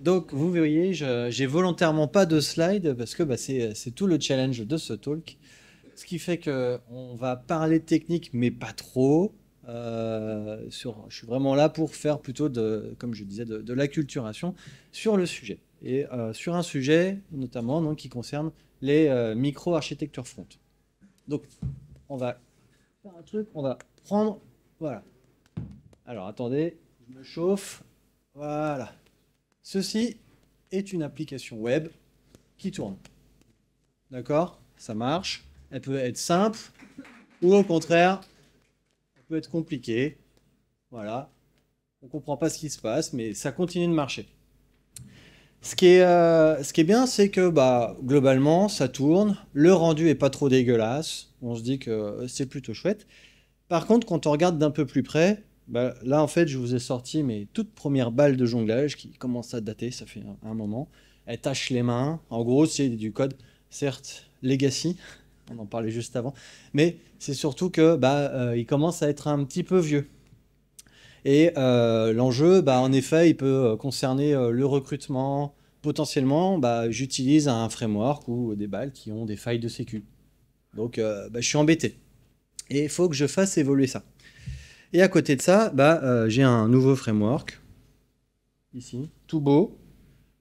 Donc, vous voyez, je j'ai volontairement pas de slide parce que bah, c'est tout le challenge de ce talk. Ce qui fait qu'on va parler technique, mais pas trop. Euh, je suis vraiment là pour faire plutôt, de, comme je disais, de, l'acculturation sur le sujet. Et euh, sur un sujet, notamment, qui concerne les euh, micro-architectures front. Donc, on va faire un truc, on va prendre. Voilà. Alors, attendez, je me chauffe. Voilà. Ceci est une application web qui tourne. D'accord Ça marche. Elle peut être simple ou au contraire, elle peut être compliquée. Voilà. On ne comprend pas ce qui se passe, mais ça continue de marcher. Ce qui est, euh, ce qui est bien, c'est que bah, globalement, ça tourne. Le rendu est pas trop dégueulasse. On se dit que c'est plutôt chouette. Par contre, quand on regarde d'un peu plus près, bah, là, en fait, je vous ai sorti mes toutes premières balles de jonglage qui commencent à dater, ça fait un, moment. Elles tâchent les mains. En gros, c'est du code, certes, legacy. On en parlait juste avant. Mais c'est surtout que bah, euh, il commence à être un petit peu vieux. Et euh, l'enjeu, bah, en effet, il peut euh, concerner le recrutement. Potentiellement, bah, j'utilise un framework ou des balles qui ont des failles de sécu. Donc, bah, je suis embêté. Et il faut que je fasse évoluer ça. Et à côté de ça, bah, euh, j'ai un nouveau framework, ici, tout beau,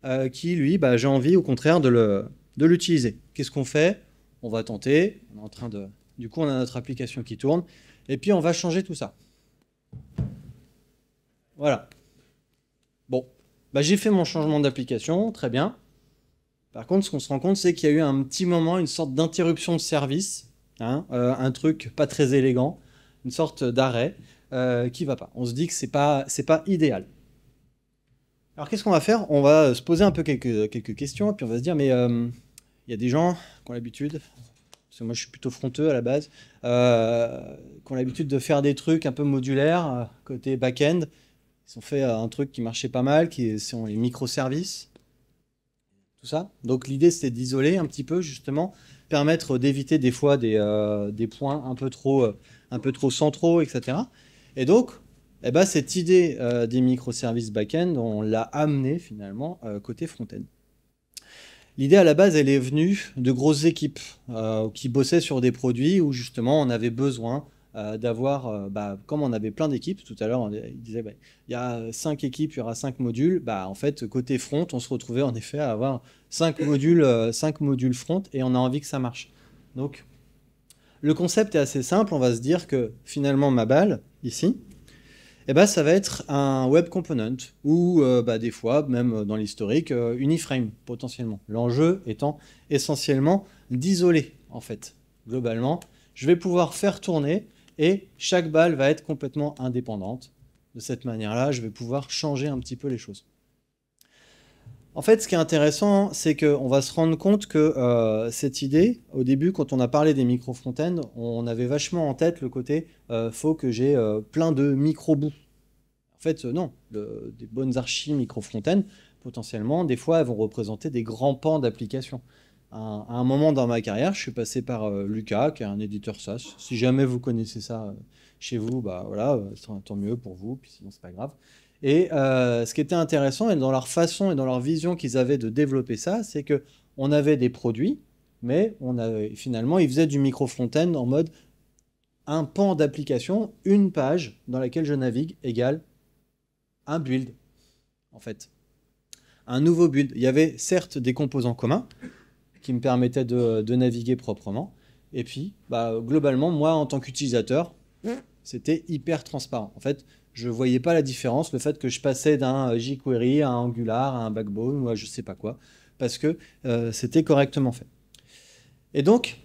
euh, qui lui, bah, j'ai envie au contraire de l'utiliser. Qu'est-ce qu'on fait On va tenter, en train de... Du coup, on a notre application qui tourne, et puis on va changer tout ça. Voilà. Bon, bah, j'ai fait mon changement d'application, très bien. Par contre, ce qu'on se rend compte, c'est qu'il y a eu un petit moment, une sorte d'interruption de service, hein, euh, un truc pas très élégant, une sorte d'arrêt. Euh, qui va pas. On se dit que c'est pas c'est pas idéal. Alors qu'est-ce qu'on va faire On va euh, se poser un peu quelques, euh, quelques questions, puis on va se dire, mais il y a des gens qui ont l'habitude, parce que moi je suis plutôt fronteux à la base, euh, qui ont l'habitude de faire des trucs un peu modulaires, côté back-end. Ils ont fait un truc qui marchait pas mal, qui sont les microservices, tout ça. Donc l'idée c'était d'isoler un petit peu justement, permettre d'éviter des fois des, des, points un peu trop, un peu trop centraux, etc. Et donc, eh ben, cette idée euh, des microservices back-end, on l'a amenée finalement euh, côté front-end. L'idée à la base, elle est venue de grosses équipes euh, qui bossaient sur des produits où justement on avait besoin d'avoir, bah, comme on avait plein d'équipes, tout à l'heure on disait, bah, il y a cinq équipes, il y aura cinq modules, bah, en fait côté front, on se retrouvait en effet à avoir cinq modules, cinq modules front et on a envie que ça marche. Donc le concept est assez simple, on va se dire que finalement ma balle, ici, eh ben, ça va être un web component, ou euh, bah, des fois, même dans l'historique, euh, une iframe potentiellement. L'enjeu étant essentiellement d'isoler, en fait, globalement. Je vais pouvoir faire tourner et chaque balle va être complètement indépendante. De cette manière-là, je vais pouvoir changer un petit peu les choses. En fait, ce qui est intéressant, c'est qu'on va se rendre compte que euh, cette idée, au début, quand on a parlé des micro-fontaines, on avait vachement en tête le côté euh, faut que j'ai euh, plein de micro-bouts. En fait, euh, non, des bonnes archives micro frontaines potentiellement, des fois, elles vont représenter des grands pans d'applications. À, un moment dans ma carrière, je suis passé par Lucas, qui est un éditeur SaaS. Si jamais vous connaissez ça chez vous, bah voilà, tant mieux pour vous, puis sinon, c'est pas grave. Et euh, ce qui était intéressant, et dans leur façon et dans leur vision qu'ils avaient de développer ça, c'est que on avait des produits, mais on avait, finalement, ils faisaient du micro front-end en mode un pan d'application, une page dans laquelle je navigue égale un build, en fait. Un nouveau build. Il y avait certes des composants communs qui me permettaient de, naviguer proprement. Et puis, bah, globalement, moi, en tant qu'utilisateur, c'était hyper transparent. En fait, je ne voyais pas la différence, le fait que je passais d'un jQuery à un Angular, à un Backbone ou à je sais pas quoi, parce que euh, c'était correctement fait. Et donc,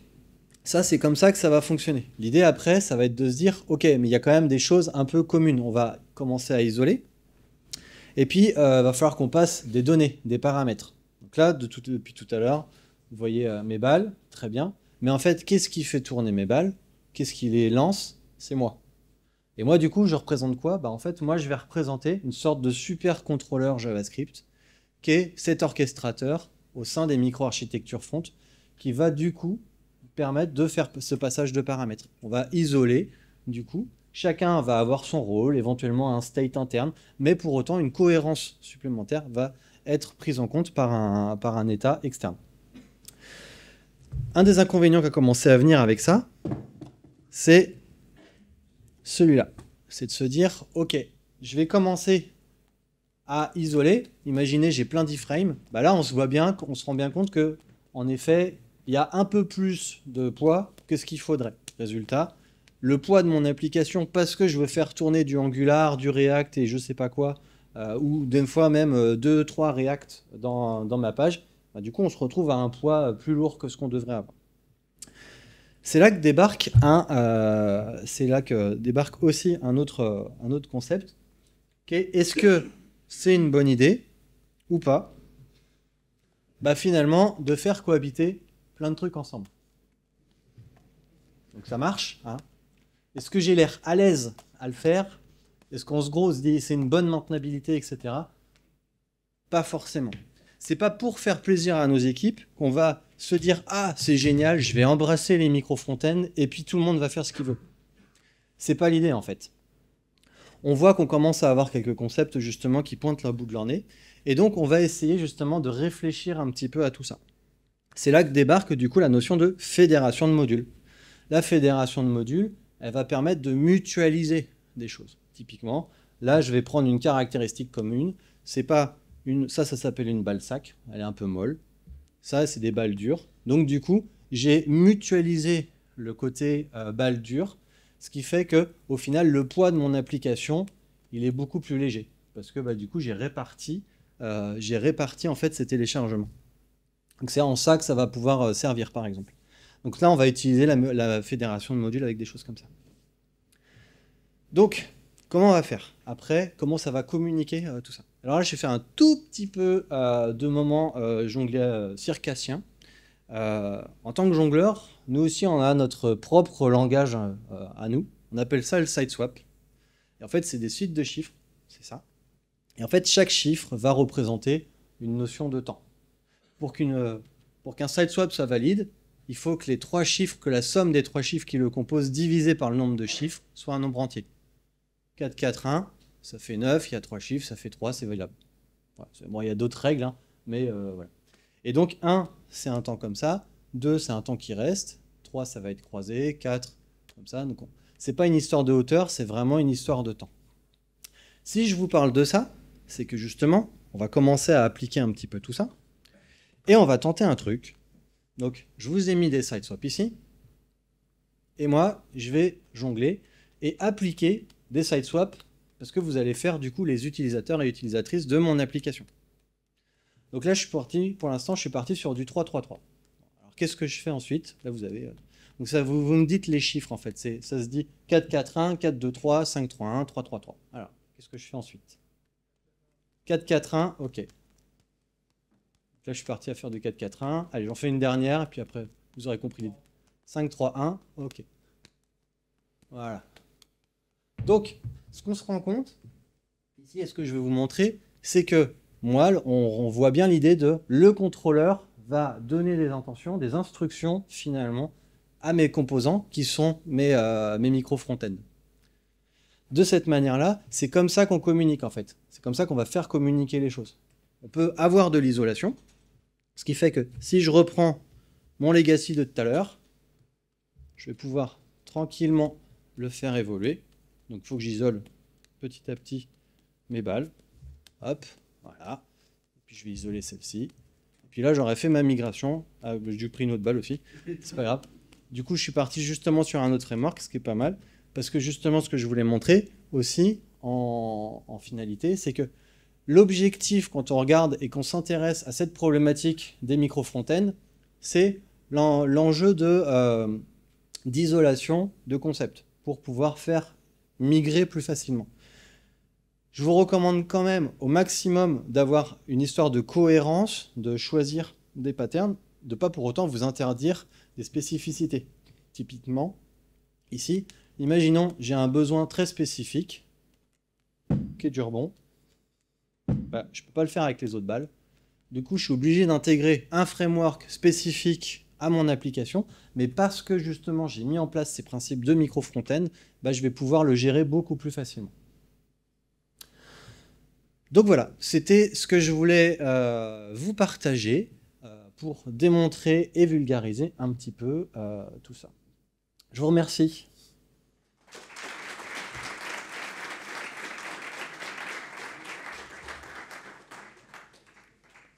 ça, c'est comme ça que ça va fonctionner. L'idée après, ça va être de se dire, ok, mais il y a quand même des choses un peu communes. On va commencer à isoler. Et puis, il euh, va falloir qu'on passe des données, des paramètres. Donc là, depuis tout à l'heure, vous voyez euh, mes balles, très bien. Mais en fait, qu'est-ce qui fait tourner mes balles Qu'est-ce qui les lance C'est moi. Et moi, du coup, je représente quoi bah, En fait, moi, je vais représenter une sorte de super contrôleur JavaScript qui est cet orchestrateur au sein des micro-architectures front qui va du coup permettre de faire ce passage de paramètres. On va isoler, du coup, chacun va avoir son rôle, éventuellement un state interne, mais pour autant, une cohérence supplémentaire va être prise en compte par un, par un état externe. Un des inconvénients qui a commencé à venir avec ça, c'est celui-là. C'est de se dire, ok, je vais commencer à isoler. Imaginez, j'ai plein d'e-frames. Bah là, on se voit bien, on se rend bien compte que, en effet, il y a un peu plus de poids que ce qu'il faudrait. Résultat, le poids de mon application, parce que je veux faire tourner du Angular, du React et je sais pas quoi, euh, ou des fois même euh, deux, trois React dans, ma page, bah, du coup on se retrouve à un poids plus lourd que ce qu'on devrait avoir. C'est là que débarque un, euh, c'est là que débarque aussi un autre, euh, un autre concept. Est-ce que c'est une bonne idée ou pas Bah finalement, de faire cohabiter plein de trucs ensemble. Donc ça marche. Hein Est-ce que j'ai l'air à l'aise à le faire Est-ce qu'on se grosse dit c'est une bonne maintenabilité, etc. Pas forcément. C'est pas pour faire plaisir à nos équipes qu'on va se dire ah c'est génial, je vais embrasser les micro-fontaines et puis tout le monde va faire ce qu'il veut. C'est pas l'idée en fait. On voit qu'on commence à avoir quelques concepts justement qui pointent la bout de leur nez et donc on va essayer justement de réfléchir un petit peu à tout ça. C'est là que débarque du coup la notion de fédération de modules. La fédération de modules, elle va permettre de mutualiser des choses. Typiquement, là je vais prendre une caractéristique commune, c'est pas une ça ça s'appelle une balle-sac. elle est un peu molle, ça, c'est des balles dures. Donc du coup, j'ai mutualisé le côté euh, balles balle dure, ce qui fait que au final, le poids de mon application, il est beaucoup plus léger, parce que bah, du coup, j'ai réparti, euh, j'ai réparti en fait ces téléchargements. Donc c'est en ça que ça va pouvoir euh, servir, par exemple. Donc là, on va utiliser la, fédération de modules avec des choses comme ça. Donc, comment on va faire Après, comment ça va communiquer tout ça alors là, j'ai fait un tout petit peu euh, de moments euh, euh, circassien. en tant que jongleur, nous aussi, on a notre propre langage à nous. On appelle ça le sideswap. Et en fait, c'est des suites de chiffres, c'est ça. Et en fait, chaque chiffre va représenter une notion de temps. Pour qu'un side sideswap soit valide, il faut que les trois chiffres, que la somme des trois chiffres qui le composent divisé par le nombre de chiffres soit un nombre entier. 4, 4, 1, ça fait 9, il y a 3 chiffres, ça fait 3, c'est valable. Bon, il y a d'autres règles, hein, mais euh, voilà. Et donc 1, c'est un temps comme ça, 2, c'est un temps qui reste, 3, ça va être croisé, 4, comme ça. Ce n'est c'est pas une histoire de hauteur, c'est vraiment une histoire de temps. Si je vous parle de ça, c'est que justement, on va commencer à appliquer un petit peu tout ça, et on va tenter un truc. Donc, je vous ai mis des side ici, et moi, je vais jongler et appliquer des side swap parce que vous allez faire du coup les utilisateurs et utilisatrices de mon application. Donc là, je suis parti, pour l'instant, je suis parti sur du 3-3-3. Alors qu'est-ce que je fais ensuite Là, vous avez... Euh, donc vous, me dites les chiffres, en fait. Ça se dit 4-4-1, 4-2-3, 5-3-1, 3-3-3. Alors, qu'est-ce que je fais ensuite 4-4-1, OK. là, je suis parti à faire du 4-4-1. Allez, j'en fais une dernière, et puis après, vous aurez compris l'idée. 5-3-1, OK. Voilà. Donc, ce qu'on se rend compte, ici, est-ce que je vais vous montrer, c'est que moi, on, voit bien l'idée de le contrôleur va donner des intentions, des instructions finalement à mes composants qui sont mes, euh, mes micro front De cette manière-là, c'est comme ça qu'on communique en fait. C'est comme ça qu'on va faire communiquer les choses. On peut avoir de l'isolation, ce qui fait que si je reprends mon legacy de tout à l'heure, je vais pouvoir tranquillement le faire évoluer. Donc il faut que j'isole petit à petit mes balles. Hop, voilà. puis je vais isoler celle-ci. Puis là, j'aurais fait ma migration. Ah, bah, j'ai pris une autre balle aussi. C'est pas grave. Du coup, je suis parti justement sur un autre framework, ce qui est pas mal. Parce que justement, ce que je voulais montrer aussi en, finalité, c'est que l'objectif, quand on regarde et qu'on s'intéresse à cette problématique des micro-fontaines, c'est l'enjeu de euh, d'isolation de concepts pour pouvoir faire migrer plus facilement. Je vous recommande quand même au maximum d'avoir une histoire de cohérence, de choisir des patterns, de pas pour autant vous interdire des spécificités. Typiquement, ici, imaginons j'ai un besoin très spécifique qui est du rebond. Bah, je ne peux pas le faire avec les autres balles. Du coup, je suis obligé d'intégrer un framework spécifique à mon application, mais parce que justement j'ai mis en place ces principes de micro front bah, je vais pouvoir le gérer beaucoup plus facilement. Donc voilà, c'était ce que je voulais euh, vous partager euh, pour démontrer et vulgariser un petit peu euh, tout ça. Je vous remercie.